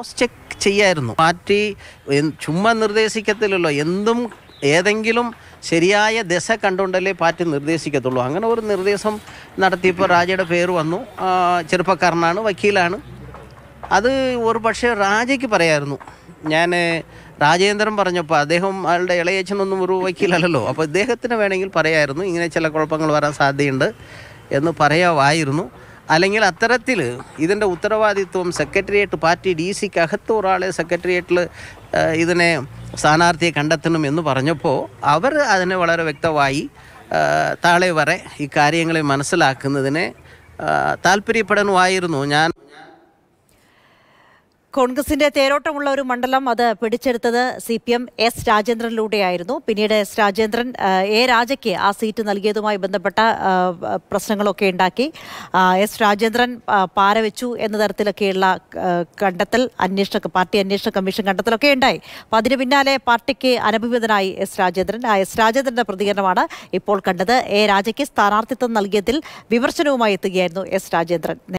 cross check ചെയ്യായിരുന്നു party ചുമ്മാ നിർദ്ദേശിക്കത്തില്ലല്ലോ എന്തും ഏതെങ്കിലും ശരിയായ ദശ കണ്ടുകൊണ്ടല്ലേ പാർട്ടി നിർദ്ദേശിക്കത്തുള്ളൂ അങ്ങനെ ഒരു നിർദ്ദേശം നടത്തിയപ്പോൾ രാജയുടെ പേര് വന്നു ചെറുപ്പക്കാരനാണ് വക്കീലാണ് അത് ഒരു പക്ഷേ രാജയ്ക്ക് പറയായിരുന്നു ഞാൻ രാജേന്ദ്രൻ പറഞ്ഞപ്പോൾ അദ്ദേഹം അയാളുടെ ഇളയച്ചനൊന്നും ഒരു വക്കീലല്ലോ അപ്പോൾ ഇദ്ദേഹത്തിന് വേണമെങ്കിൽ പറയായിരുന്നു ഇങ്ങനെ ചില കുഴപ്പങ്ങൾ വരാൻ സാധ്യതയുണ്ട് എന്ന് പറയാമായിരുന്നു അല്ലെങ്കിൽ അത്തരത്തിൽ ഇതിൻ്റെ ഉത്തരവാദിത്വം സെക്രട്ടേറിയറ്റ് പാർട്ടി ഡി സിക്കകത്ത് ഒരാളെ സെക്രട്ടേറിയറ്റിൽ ഇതിനെ സ്ഥാനാർത്ഥിയെ കണ്ടെത്തണം എന്ന് പറഞ്ഞപ്പോൾ അവർ അതിനെ വളരെ വ്യക്തമായി താളെ വരെ ഇക്കാര്യങ്ങളെ മനസ്സിലാക്കുന്നതിനെ താല്പര്യപ്പെടാനുമായിരുന്നു ഞാൻ കോൺഗ്രസിന്റെ തേരോട്ടമുള്ള ഒരു മണ്ഡലം അത് പിടിച്ചെടുത്തത് സി പി എം എസ് രാജേന്ദ്രനിലൂടെയായിരുന്നു പിന്നീട് എസ് രാജേന്ദ്രൻ എ രാജയ്ക്ക് ആ സീറ്റ് നൽകിയതുമായി ബന്ധപ്പെട്ട പ്രശ്നങ്ങളൊക്കെ ഉണ്ടാക്കി എസ് രാജേന്ദ്രൻ പാരവെച്ചു എന്ന തരത്തിലൊക്കെയുള്ള കണ്ടെത്തൽ അന്വേഷണ പാർട്ടി അന്വേഷണ കമ്മീഷൻ കണ്ടെത്തലൊക്കെ ഉണ്ടായി അപ്പം അതിന് പിന്നാലെ പാർട്ടിക്ക് അനഭിമിതനായി എസ് രാജേന്ദ്രൻ ആ എസ് രാജേന്ദ്രൻ്റെ പ്രതികരണമാണ് ഇപ്പോൾ കണ്ടത് എ രാജയ്ക്ക് സ്ഥാനാർത്ഥിത്വം നൽകിയതിൽ വിമർശനവുമായി എത്തുകയായിരുന്നു എസ് രാജേന്ദ്രൻ